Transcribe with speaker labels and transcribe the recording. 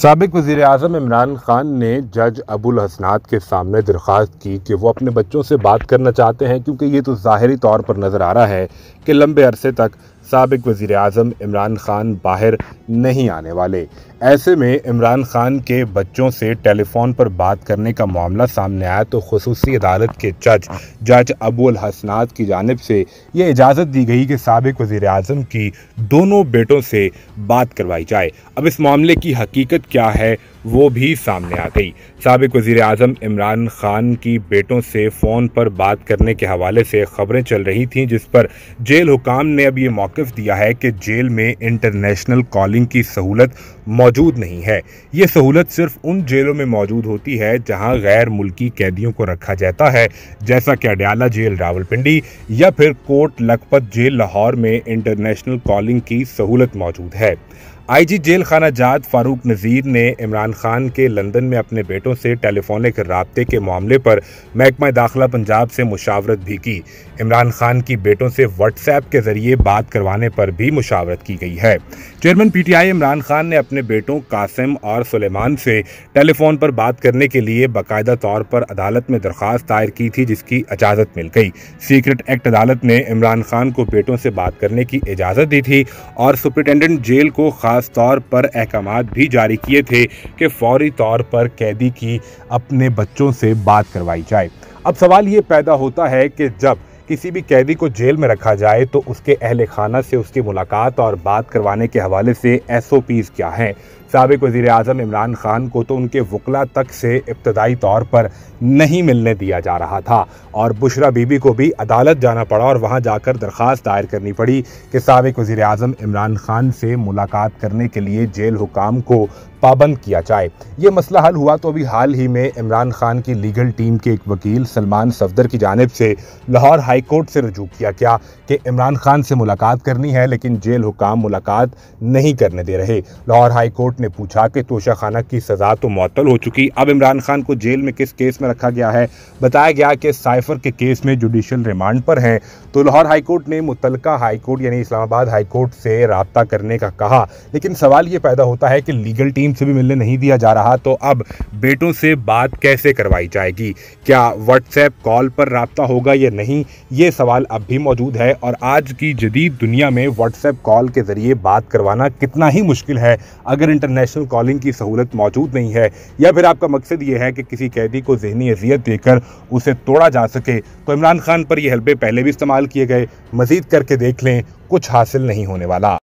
Speaker 1: सबक वज़ी अजम इमरान ख़ान ने जज अबुल हसनात के सामने दरख्वास्त की कि वो अपने बच्चों से बात करना चाहते हैं क्योंकि ये तो ज़ाहरी तौर पर नज़र आ रहा है कि लंबे अरसे तक सबक वज़ी अजम इमरान ख़ान बाहर नहीं आने वाले ऐसे में इमरान ख़ान के बच्चों से टेलीफोन पर बात करने का मामला सामने आया तो खसूस अदालत के जज जज अबुल हसनात की जानब से यह इजाज़त दी गई कि सबक वजीर अजम की दोनों बेटों से बात करवाई जाए अब इस मामले की हकीकत क्या है वो भी सामने आ गई सबक वजीर अजम इमरान खान की बेटों से फ़ोन पर बात करने के हवाले से खबरें चल रही थीं जिस पर जेल हुकाम ने अब ये मौक़ दिया है कि जेल में इंटरनेशनल कॉलिंग की सहूलत मौजूद नहीं है ये सहूलत सिर्फ उन जेलों में मौजूद होती है जहाँ गैर मुल्की कैदियों को रखा जाता है जैसा कि अडयाला जेल रावलपिंडी या फिर कोट लखपत जेल लाहौर में इंटरनेशनल कॉलिंग की सहूलत मौजूद है आईजी जेल खाना जात फारूक नज़ीर ने इमरान खान के लंदन में अपने बेटों से टेलीफोनिक रबते के मामले पर महकमा दाखिला पंजाब से मुशावरत भी की इमरान खान की बेटों से व्हाट्सएप के ज़रिए बात करवाने पर भी मुशावरत की गई है चेयरमैन पीटीआई इमरान खान ने अपने बेटों कासिम और सुलेमान से टेलीफोन पर बात करने के लिए बाकायदा तौर पर अदालत में दरख्वास्त दायर की थी जिसकी इजाज़त मिल गई सीक्रेट एक्ट अदालत ने इमरान खान को बेटों से बात करने की इजाज़त दी थी और सुप्रिटेंडेंट जेल को खास खास तौर पर अहकाम भी जारी किए थे कि फौरी तौर पर कैदी की अपने बच्चों से बात करवाई जाए अब सवाल ये पैदा होता है कि जब किसी भी कैदी को जेल में रखा जाए तो उसके अहल खाना से उसकी मुलाकात और बात करवाने के हवाले से एस ओ पीज़ क्या हैं सबक वज़ी अजम इमरान खान को तो उनके वकला तक से इब्तदाई तौर पर नहीं मिलने दिया जा रहा था और बुशरा बीबी को भी अदालत जाना पड़ा और वहाँ जाकर दरख्वास्त दायर करनी पड़ी कि सबक वज़ी अजम इमरान खान से मुलाकात करने के लिए जेल हुकाम को पाबंद किया जाए ये मसला हल हुआ तो अभी हाल ही में इमरान खान की लीगल टीम के एक वकील सलमान सफदर की जानब से लाहौर हाई हाईकोर्ट से रजू किया गया कि इमरान खान से मुलाकात करनी है लेकिन जेल हुकाम मुलाकात नहीं करने दे रहे लाहौर हाईकोर्ट ने पूछा कि तोशा खाना की सज़ा तो मअतल हो चुकी अब इमरान खान को जेल में किस केस में रखा गया है बताया गया कि साइफर के केस में जुडिशल रिमांड पर हैं तो लाहौर हाईकोर्ट ने मुतलका हाईकोर्ट यानी इस्लामाबाद हाईकोर्ट से रबता करने का कहा लेकिन सवाल ये पैदा होता है कि लीगल टीम से भी मिलने नहीं दिया जा रहा तो अब बेटों से बात कैसे करवाई जाएगी क्या व्हाट्सएप कॉल पर रबता होगा या नहीं ये सवाल अब भी मौजूद है और आज की जदीद दुनिया में व्हाट्सएप कॉल के ज़रिए बात करवाना कितना ही मुश्किल है अगर इंटरनेशनल कॉलिंग की सहूलत मौजूद नहीं है या फिर आपका मकसद ये है कि किसी कैदी को जहनी अजियत देकर उसे तोड़ा जा सके तो इमरान खान पर यह हलबे पहले भी इस्तेमाल किए गए मजीद करके देख लें कुछ हासिल नहीं होने वाला